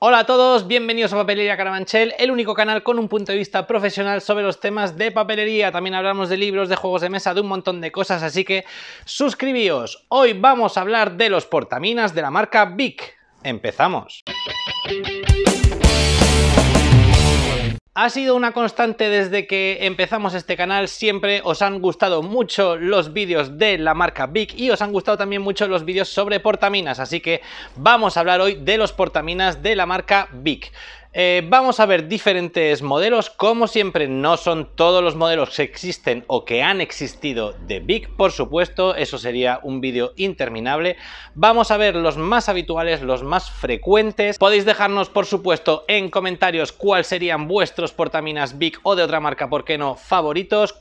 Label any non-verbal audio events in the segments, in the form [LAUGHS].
Hola a todos, bienvenidos a Papelería Carabanchel, el único canal con un punto de vista profesional sobre los temas de papelería. También hablamos de libros, de juegos de mesa, de un montón de cosas, así que suscribíos. Hoy vamos a hablar de los portaminas de la marca Vic. Empezamos. Ha sido una constante desde que empezamos este canal, siempre os han gustado mucho los vídeos de la marca Big y os han gustado también mucho los vídeos sobre portaminas, así que vamos a hablar hoy de los portaminas de la marca Big. Eh, vamos a ver diferentes modelos, como siempre no son todos los modelos que existen o que han existido de Big, por supuesto, eso sería un vídeo interminable. Vamos a ver los más habituales, los más frecuentes. Podéis dejarnos, por supuesto, en comentarios cuáles serían vuestros portaminas Big o de otra marca, por qué no, favoritos,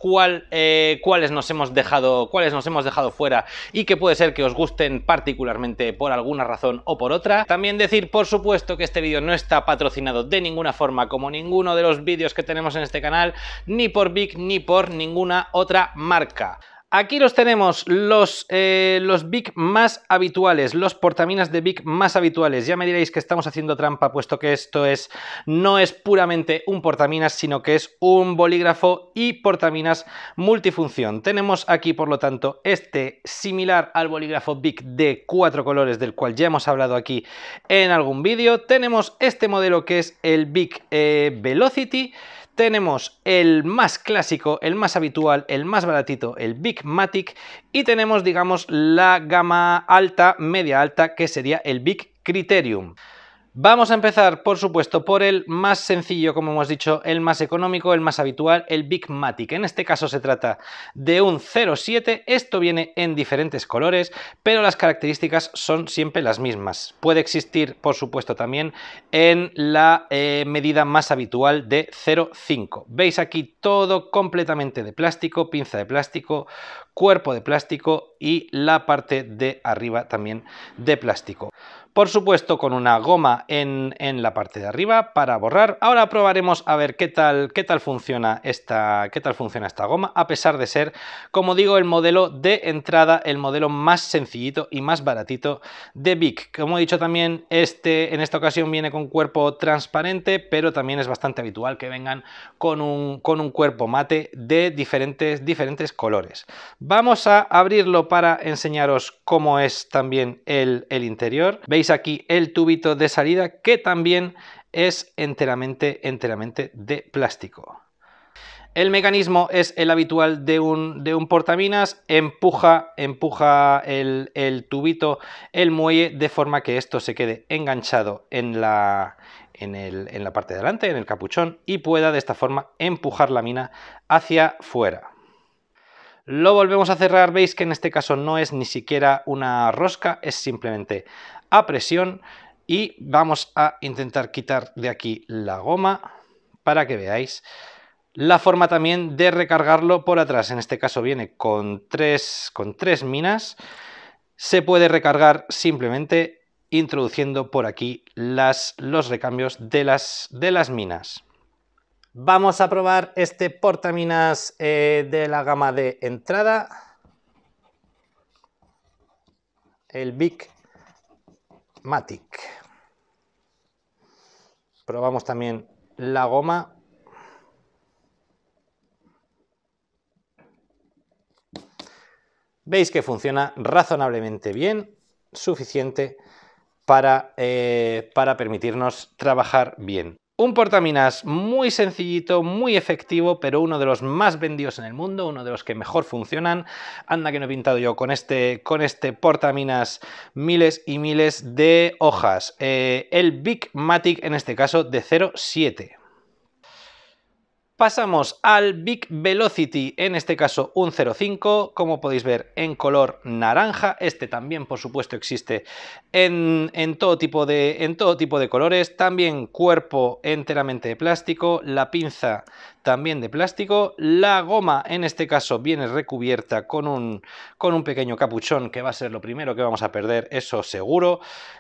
eh, cuáles, nos hemos dejado, cuáles nos hemos dejado fuera y que puede ser que os gusten particularmente por alguna razón o por otra. También decir, por supuesto, que este vídeo no está patrocinado de ninguna forma, como ninguno de los vídeos que tenemos en este canal, ni por Big ni por ninguna otra marca. Aquí los tenemos, los, eh, los BIC más habituales, los portaminas de BIC más habituales. Ya me diréis que estamos haciendo trampa, puesto que esto es, no es puramente un portaminas, sino que es un bolígrafo y portaminas multifunción. Tenemos aquí, por lo tanto, este similar al bolígrafo BIC de cuatro colores, del cual ya hemos hablado aquí en algún vídeo. Tenemos este modelo que es el BIC eh, Velocity tenemos el más clásico, el más habitual, el más baratito, el Big Matic, y tenemos, digamos, la gama alta, media alta, que sería el Big Criterium. Vamos a empezar, por supuesto, por el más sencillo, como hemos dicho, el más económico, el más habitual, el Big Matic. En este caso se trata de un 0,7. Esto viene en diferentes colores, pero las características son siempre las mismas. Puede existir, por supuesto, también en la eh, medida más habitual de 0,5. Veis aquí todo completamente de plástico, pinza de plástico, cuerpo de plástico y la parte de arriba también de plástico por supuesto con una goma en, la parte de arriba para borrar. Ahora probaremos a ver qué tal, qué tal, funciona esta, qué tal funciona esta goma, a pesar de ser, como digo, el modelo de entrada, el modelo más sencillito y más baratito de Bic. Como he dicho también, este en esta ocasión viene con cuerpo transparente, pero también es bastante habitual que vengan con un, con un cuerpo mate de diferentes, diferentes colores. Vamos a abrirlo para enseñaros cómo es también el, el interior. ¿Veis? aquí el tubito de salida que también es enteramente, enteramente de plástico. El mecanismo es el habitual de un, de un portaminas, empuja, empuja el, tubito, el muelle, de forma que esto se quede enganchado en la, en, en la parte de delante, en el capuchón, y pueda de esta forma empujar la mina hacia fuera. Lo volvemos a cerrar, veis que en este caso no es ni siquiera una rosca, es simplemente a presión y vamos a intentar quitar de aquí la goma para que veáis la forma también de recargarlo por atrás. En este caso viene con tres, con tres minas. Se puede recargar simplemente introduciendo por aquí las, los recambios de las, de las minas. Vamos a probar este portaminas eh, de la gama de entrada. El Big Probamos también la goma. Veis que funciona razonablemente bien, suficiente para, eh, para permitirnos trabajar bien. Un portaminas muy sencillito, muy efectivo, pero uno de los más vendidos en el mundo, uno de los que mejor funcionan. Anda que no he pintado yo con este, con este portaminas miles y miles de hojas. Eh, el Big Matic, en este caso, de 0,7. Pasamos al Big Velocity, en este caso un 05, como podéis ver en color naranja. Este también, por supuesto, existe en, todo tipo de, colores. También cuerpo enteramente de plástico, la pinza también de plástico. La goma, en este caso, viene recubierta con un, con un pequeño capuchón, que va a ser lo primero que vamos a perder, eso seguro.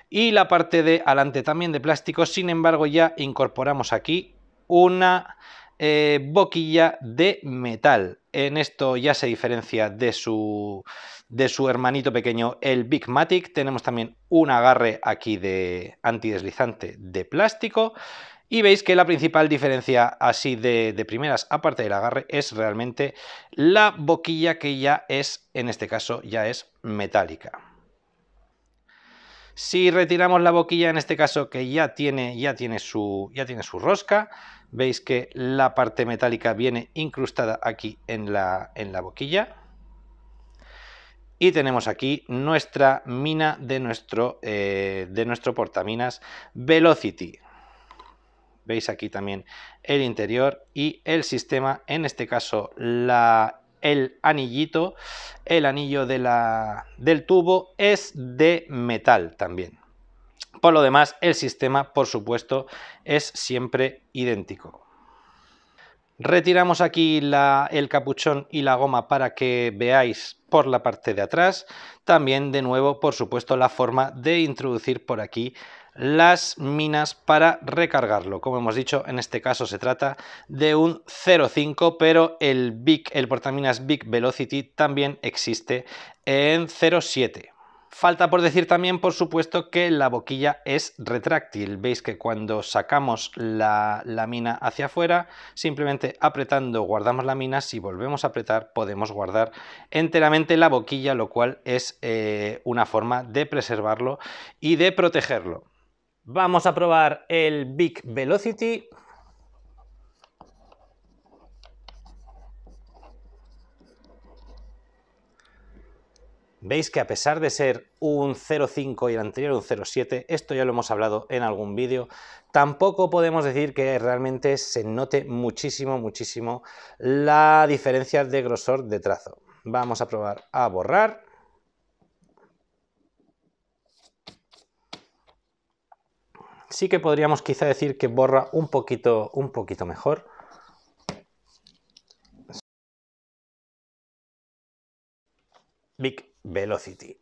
Y la parte de adelante también de plástico, sin embargo, ya incorporamos aquí una eh, boquilla de metal. En esto ya se diferencia de su, de su hermanito pequeño, el Big Matic. Tenemos también un agarre aquí de antideslizante de plástico. Y veis que la principal diferencia así de, de, primeras, aparte del agarre, es realmente la boquilla que ya es, en este caso, ya es metálica. Si retiramos la boquilla, en este caso que ya tiene, ya tiene, su, ya tiene su rosca, veis que la parte metálica viene incrustada aquí en la, en la boquilla. Y tenemos aquí nuestra mina de nuestro, eh, de nuestro portaminas Velocity. Veis aquí también el interior y el sistema, en este caso la el anillito, el anillo de la, del tubo es de metal también. Por lo demás, el sistema, por supuesto, es siempre idéntico. Retiramos aquí el capuchón y la goma para que veáis por la parte de atrás. También de nuevo, por supuesto, la forma de introducir por aquí las minas para recargarlo. Como hemos dicho, en este caso se trata de un 0.5, pero el, Big, el portaminas Big Velocity también existe en 0.7. Falta por decir también, por supuesto, que la boquilla es retráctil. Veis que cuando sacamos la lámina hacia afuera, simplemente apretando guardamos la mina. Si volvemos a apretar, podemos guardar enteramente la boquilla, lo cual es eh, una forma de preservarlo y de protegerlo. Vamos a probar el Big Velocity. Veis que a pesar de ser un 0.5 y el anterior un 0.7, esto ya lo hemos hablado en algún vídeo, tampoco podemos decir que realmente se note muchísimo, muchísimo la diferencia de grosor de trazo. Vamos a probar a borrar. Sí que podríamos quizá decir que borra un poquito, un poquito mejor. Vic, Velocity.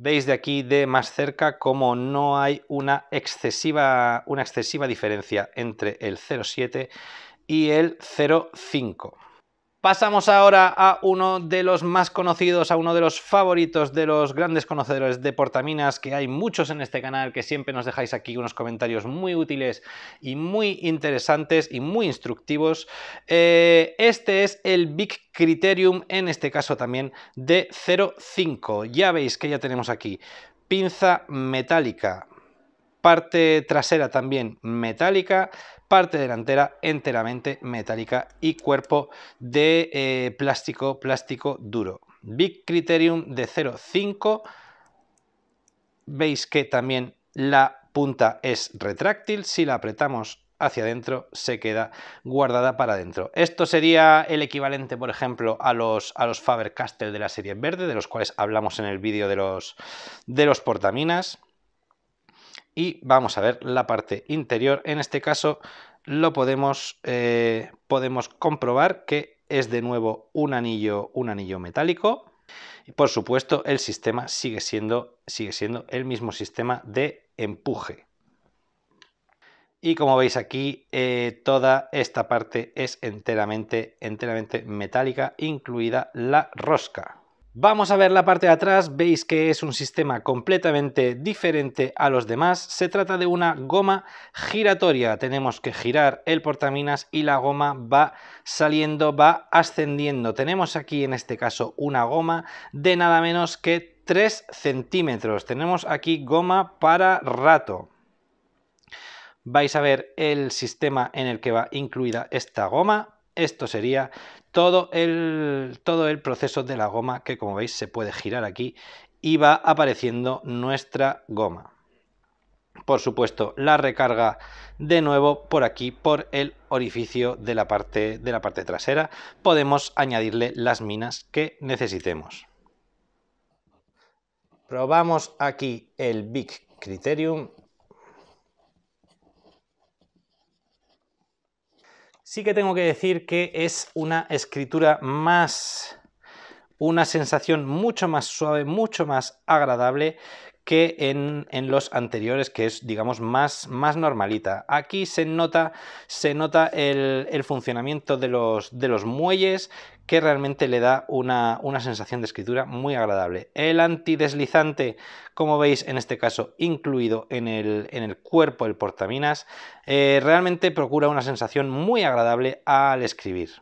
Veis de aquí de más cerca como no hay una excesiva, una excesiva diferencia entre el 0,7 y el 0,5. Pasamos ahora a uno de los más conocidos, a uno de los favoritos de los grandes conocedores de portaminas, que hay muchos en este canal, que siempre nos dejáis aquí unos comentarios muy útiles y muy interesantes y muy instructivos. Eh, este es el Big Criterium, en este caso también de 0.5. Ya veis que ya tenemos aquí pinza metálica, parte trasera también metálica, parte delantera enteramente metálica y cuerpo de eh, plástico, plástico duro. Big Criterium de 0,5. Veis que también la punta es retráctil. Si la apretamos hacia adentro, se queda guardada para adentro. Esto sería el equivalente, por ejemplo, a los, a los Faber-Castell de la serie verde, de los cuales hablamos en el vídeo de los, de los portaminas y vamos a ver la parte interior. En este caso lo podemos, eh, podemos comprobar que es de nuevo un anillo, un anillo metálico. Y por supuesto, el sistema sigue siendo, sigue siendo el mismo sistema de empuje. Y como veis aquí, eh, toda esta parte es enteramente, enteramente metálica, incluida la rosca. Vamos a ver la parte de atrás, veis que es un sistema completamente diferente a los demás. Se trata de una goma giratoria, tenemos que girar el portaminas y la goma va saliendo, va ascendiendo. Tenemos aquí en este caso una goma de nada menos que 3 centímetros. Tenemos aquí goma para rato. Vais a ver el sistema en el que va incluida esta goma. Esto sería todo el, proceso de la goma que como veis se puede girar aquí y va apareciendo nuestra goma. Por supuesto, la recarga de nuevo por aquí, por el orificio de la parte, de la parte trasera. Podemos añadirle las minas que necesitemos. Probamos aquí el Big Criterium sí que tengo que decir que es una escritura más, una sensación mucho más suave, mucho más agradable, que en, los anteriores, que es, digamos, más, más normalita. Aquí se nota, se nota el, funcionamiento de los, de los muelles, que realmente le da una, sensación de escritura muy agradable. El antideslizante, como veis en este caso, incluido en el, el cuerpo del portaminas, eh, realmente procura una sensación muy agradable al escribir.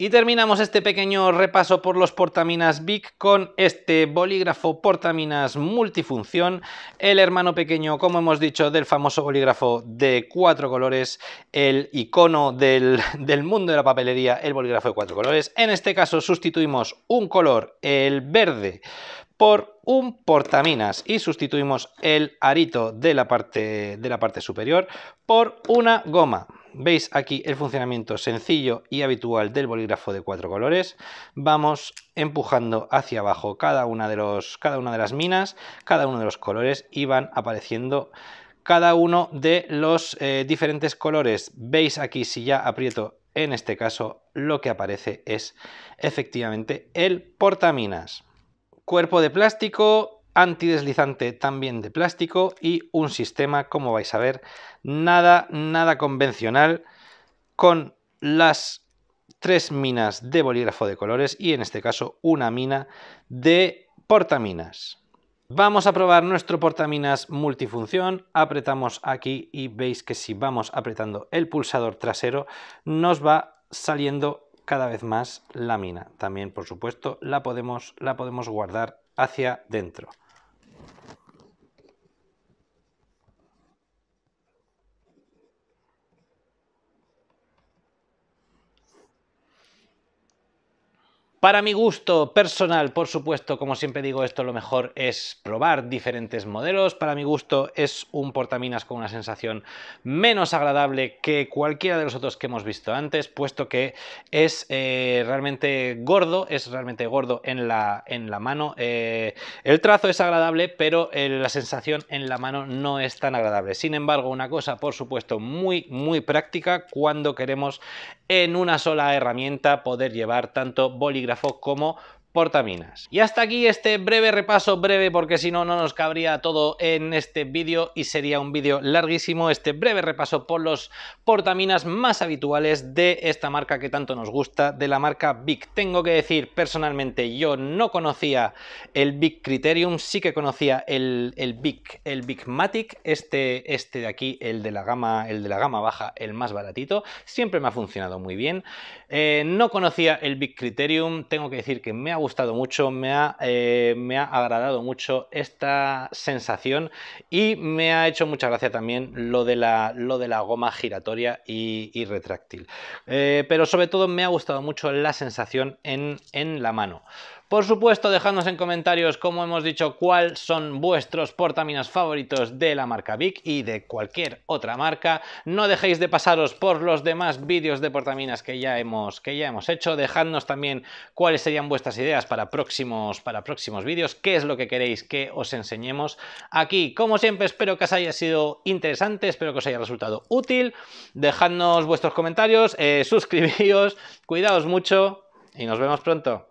Y terminamos este pequeño repaso por los portaminas BIC con este bolígrafo portaminas multifunción, el hermano pequeño, como hemos dicho, del famoso bolígrafo de cuatro colores, el icono del, [LAUGHS] del mundo de la papelería, el bolígrafo de cuatro colores. En este caso sustituimos un color, el verde, por un portaminas y sustituimos el arito de la parte, de la parte superior por una goma. Veis aquí el funcionamiento sencillo y habitual del bolígrafo de cuatro colores. Vamos empujando hacia abajo cada una de, los, cada una de las minas, cada uno de los colores y van apareciendo cada uno de los eh, diferentes colores. Veis aquí si ya aprieto en este caso lo que aparece es efectivamente el portaminas. Cuerpo de plástico, antideslizante también de plástico y un sistema, como vais a ver, nada, nada convencional con las tres minas de bolígrafo de colores y en este caso una mina de portaminas. Vamos a probar nuestro portaminas multifunción, apretamos aquí y veis que si vamos apretando el pulsador trasero nos va saliendo cada vez más la mina. También, por supuesto, la podemos, la podemos guardar hacia dentro. Para mi gusto personal, por supuesto, como siempre digo, esto lo mejor es probar diferentes modelos. Para mi gusto es un portaminas con una sensación menos agradable que cualquiera de los otros que hemos visto antes, puesto que es eh, realmente gordo, es realmente gordo en la, en la mano. Eh, el trazo es agradable, pero eh, la sensación en la mano no es tan agradable. Sin embargo, una cosa, por supuesto, muy, muy práctica cuando queremos en una sola herramienta poder llevar tanto bolígrafo la bolígrafo como portaminas. Y hasta aquí este breve repaso, breve porque si no, no nos cabría todo en este vídeo y sería un vídeo larguísimo, este breve repaso por los portaminas más habituales de esta marca que tanto nos gusta, de la marca Big. Tengo que decir, personalmente, yo no conocía el Big Criterium, sí que conocía el, el Big, el Big Matic, este, este de aquí, el de la gama, el de la gama baja, el más baratito, siempre me ha funcionado muy bien. Eh, no conocía el Big Criterium, tengo que decir que me ha gustado mucho, me ha, eh, me ha agradado mucho esta sensación y me ha hecho mucha gracia también lo de la, lo de la goma giratoria y, retráctil. Eh, pero sobre todo me ha gustado mucho la sensación en la mano. Por supuesto, dejadnos en comentarios, como hemos dicho, cuáles son vuestros portaminas favoritos de la marca Vic y de cualquier otra marca. No dejéis de pasaros por los demás vídeos de portaminas que ya hemos, que ya hemos hecho. Dejadnos también cuáles serían vuestras ideas para próximos, para próximos vídeos, qué es lo que queréis que os enseñemos aquí. Como siempre, espero que os haya sido interesante, espero que os haya resultado útil. Dejadnos vuestros comentarios, eh, [LAUGHS] suscribíos, cuidaos mucho y nos vemos pronto.